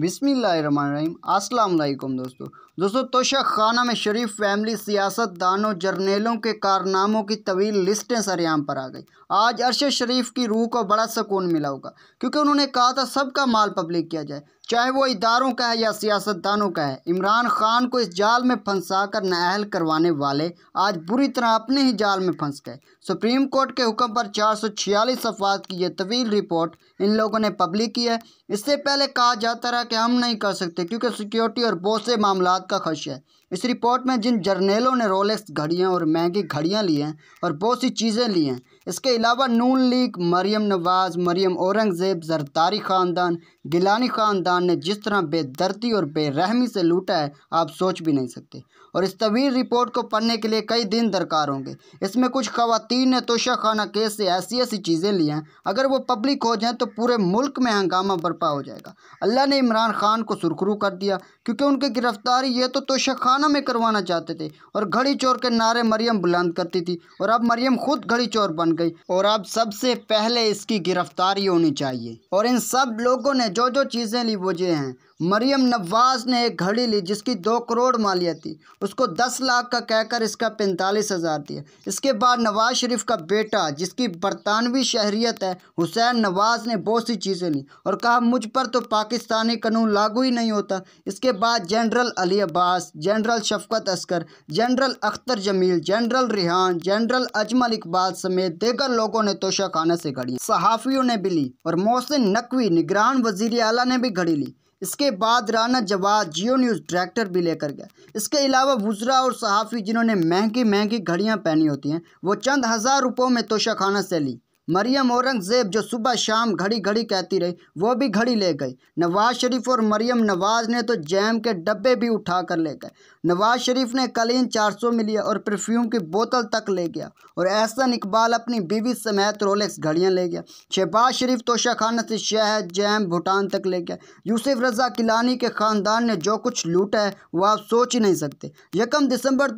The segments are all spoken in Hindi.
बिसमीम अस्सलाम दोस्तों दोस्तों तोशा खाना में शरीफ फैमिली सियासतदानों जर्नेलों के कारनामों की तवील लिस्टें सरेआम पर आ गई आज अरशद शरीफ की रूह को बड़ा सुकून मिला होगा क्योंकि उन्होंने कहा था सबका माल पब्लिक किया जाए चाहे वो इदारों का है या सियासतदानों का है इमरान खान को इस जाल में फंसा कर नाअहल करवाने वाले आज बुरी तरह अपने ही जाल में फंस गए सुप्रीम कोर्ट के हुक्म पर चार सौ छियालीस अफवाद की यह तवील रिपोर्ट इन लोगों ने पब्लिक की है इससे पहले कहा जाता रहा कि हम नहीं कर सकते क्योंकि सिक्योरिटी और बहुत से मामला का खश है इस रिपोर्ट में जिन जर्नेलों ने रोलेक्स घड़ियाँ और महंगी घड़ियाँ ली हैं और बहुत सी चीज़ें ली हैं इसके अलावा नून लीग मरियम नवाज़ मरियम औरंगज़ेब जरदारी ख़ानदान गिलानी ख़ानदान खानदान ने जिस तरह बेदर्दी और बेरहमी से लूटा है आप सोच भी नहीं सकते और इस तवील रिपोर्ट को पढ़ने के लिए कई दिन दरकार होंगे इसमें कुछ खातन ने तोशा खाना केस से ऐसी ऐसी चीज़ें ली हैं अगर वो पब्लिक हो जाए तो पूरे मुल्क में हंगामा बर्पा हो जाएगा अल्लाह ने इमरान खान को सुरखरू कर दिया क्योंकि उनकी गिरफ्तारी ये तो तोशा खाना में करवाना चाहते थे और घड़ी चोर के नारे मरियम बुलंद करती थी और अब मरियम खुद घड़ी चोर बन गई और अब सबसे पहले इसकी गिरफ्तारी होनी चाहिए और इन सब लोगों ने जो जो चीज़ें ली वजह हैं मरियम नवाज ने एक घड़ी ली जिसकी दो करोड़ मालियत थी उसको दस लाख का कहकर इसका पैंतालीस हज़ार दिया इसके बाद नवाज शरीफ का बेटा जिसकी बरतानवी शहरीत है हुसैन नवाज ने बहुत सी चीज़ें ली और कहा मुझ पर तो पाकिस्तानी कानून लागू ही नहीं होता इसके बाद general Ali Abbas general Shafqat Askar general Akhtar Jamil general Rehan general Ajmal Iqbal समेत देगर लोगों ने तोशा खाना से घड़ी सहाफ़ियों ने भी ली और मोहसिन नकवी निगरान वजीर अला ने भी घड़ी ली इसके बाद Rana Jawad Geo news director भी लेकर गया इसके अलावा वज्रा और सहाफ़ी जिन्होंने महंगी महंगी घड़ियाँ पहनी होती हैं वो चंद हज़ार रुपयों में तोशा खाना से ली मरियम औरंगज़ेब जो सुबह शाम घड़ी घड़ी कहती रही वो भी घड़ी ले गई नवाज़ शरीफ और मरियम नवाज़ ने तो जैम के डब्बे भी उठा कर ले गए नवाज़ शरीफ ने कलीन 400 में लिया और परफ्यूम की बोतल तक ले गया और एहसन इकबाल अपनी बीवी समेत रोलेक्स घड़ियाँ ले गया शहबाज शरीफ तोशा खाना से शहद जैम भूटान तक ले गया यूसुफ रजा किलानी के ख़ानदान ने जो कुछ लूटा है वो आप सोच ही नहीं सकते यकम दिसंबर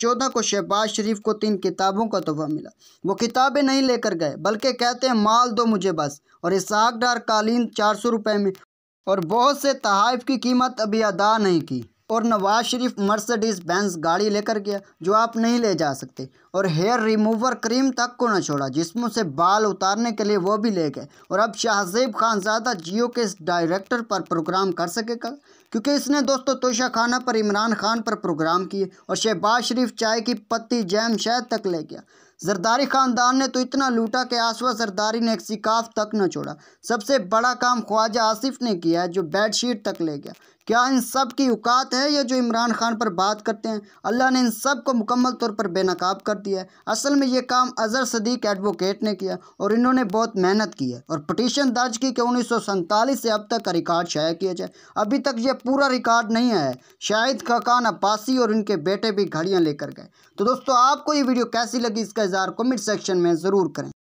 चौदह को शहबाज शरीफ को तीन किताबों का तोहफा मिला वो किताबें नहीं लेकर गए बल्कि कहते हैं माल दो मुझे बस और इसाक डार कालीन चार सौ रुपये में और बहुत से तहाइफ की कीमत अभी अदा नहीं की और नवाज शरीफ मर्सडीज बैंस गाड़ी लेकर गया जो आप नहीं ले जा सकते और हेयर रिमूवर क्रीम तक को न छोड़ा जिसमें से बाल उतारने के लिए वो भी ले गए और अब शाहजेब खानजादा जियो के इस डायरेक्टर पर प्रोग्राम कर सकेगा क्योंकि इसने दोस्तों तोशा खाना पर इमरान खान पर प्रोग्राम किए और शहबाज शरीफ चाय की पत्ती जैम शहद तक ले गया जरदारी ख़ानदान ने तो इतना लूटा कि आसवा जरदारी ने एक सिकाफ तक न छोड़ा सबसे बड़ा काम ख्वाजा आसिफ ने किया जो बेडशीट तक ले गया क्या इन सब की औकात है या जो इमरान खान पर बात करते हैं अल्लाह ने इन सब को मुकम्मल तौर पर बेनकाब कर दिया है असल में ये काम अजहर सदीक एडवोकेट ने किया और इन्होंने बहुत मेहनत की है और पटिशन दर्ज की कि उन्नीस से अब तक का रिकॉर्ड शाया किया जाए अभी तक ये पूरा रिकॉर्ड नहीं आया है शाहिद खकान अब्बासी और इनके बेटे भी घड़ियाँ लेकर गए तो दोस्तों आपको ये वीडियो कैसी लगी इसका हज़ार को मिड सेक्शन में ज़रूर करें